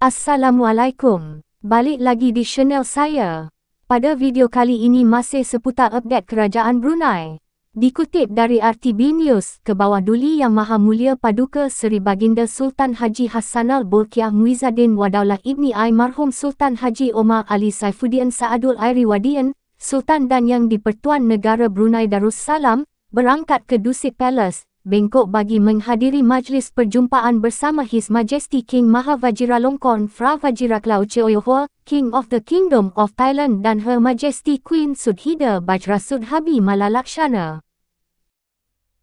Assalamualaikum. Balik lagi di channel saya. Pada video kali ini masih seputar update kerajaan Brunei. Dikutip dari RTB News, kebawah duli yang maha mulia paduka Seri Baginda Sultan Haji Hassanal Bolkiah Muizzaddin Wadaulah Ibni Marhum Sultan Haji Omar Ali Saifuddin Saadul Airiwadian, Sultan dan Yang di Pertuan Negara Brunei Darussalam, berangkat ke Dusit Palace, Bengkok bagi menghadiri majlis perjumpaan bersama His Majesty King Mahavajiralongkorn Fra Vajiraklau Cheoyohua, King of the Kingdom of Thailand dan Her Majesty Queen Sudhida Bajrasudhabi Malalakshana.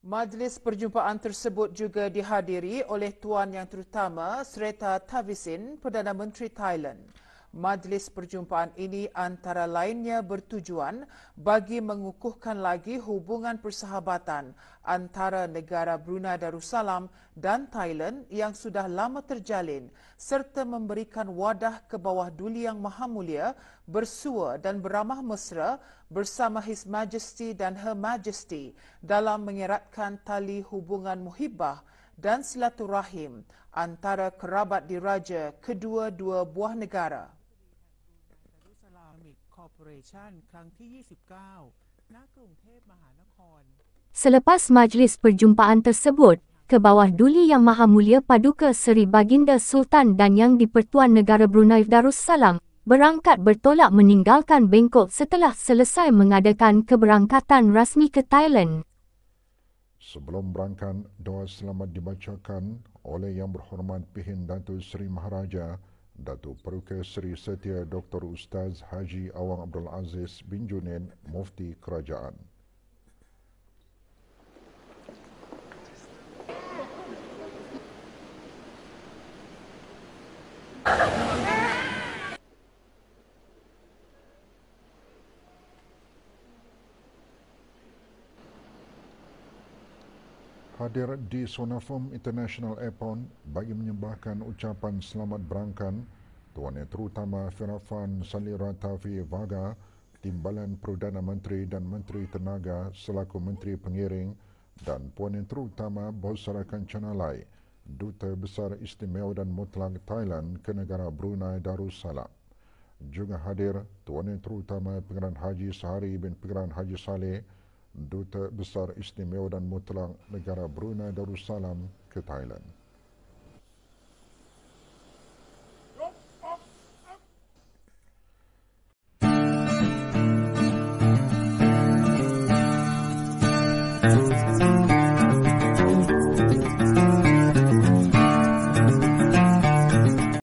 Majlis perjumpaan tersebut juga dihadiri oleh Tuan Yang Terutama Sreta Thavisin, Perdana Menteri Thailand. Majlis Perjumpaan ini antara lainnya bertujuan bagi mengukuhkan lagi hubungan persahabatan antara negara Brunei Darussalam dan Thailand yang sudah lama terjalin serta memberikan wadah ke bawah duli yang maha mulia bersua dan beramah mesra bersama His Majesty dan Her Majesty dalam mengeratkan tali hubungan muhibbah dan silaturahim antara kerabat diraja kedua-dua buah negara. Selepas majlis perjumpaan tersebut, ke bawah Duli Yang Maha Mulia Paduka Seri Baginda Sultan dan Yang di-Pertuan Negara Brunei Darussalam berangkat bertolak meninggalkan Bangkok setelah selesai mengadakan keberangkatan rasmi ke Thailand. Sebelum berangkat, doa selamat dibacakan oleh Yang Berhormat Pihin Datuk Seri Maharaja Datuk Peruka Seri Setia Dr. Ustaz Haji Awang Abdul Aziz bin Junin, Mufti Kerajaan. hadir di Sonafom International Airport bagi menyembahkan ucapan selamat berangkan Tuan Yang Terutama Firafan Salira Tafi Vaga, Timbalan Perdana Menteri dan Menteri Tenaga selaku Menteri Pengiring dan Puan Yang Terutama Bos Bosara Kancanalai, Duta Besar Istimewa dan Mutlak Thailand ke negara Brunei Darussalam. Juga hadir Tuan Yang Terutama Pengeran Haji Sahari bin Pengeran Haji Saleh, Duta Besar Istimewa dan Mutlak Negara Brunei Darussalam ke Thailand.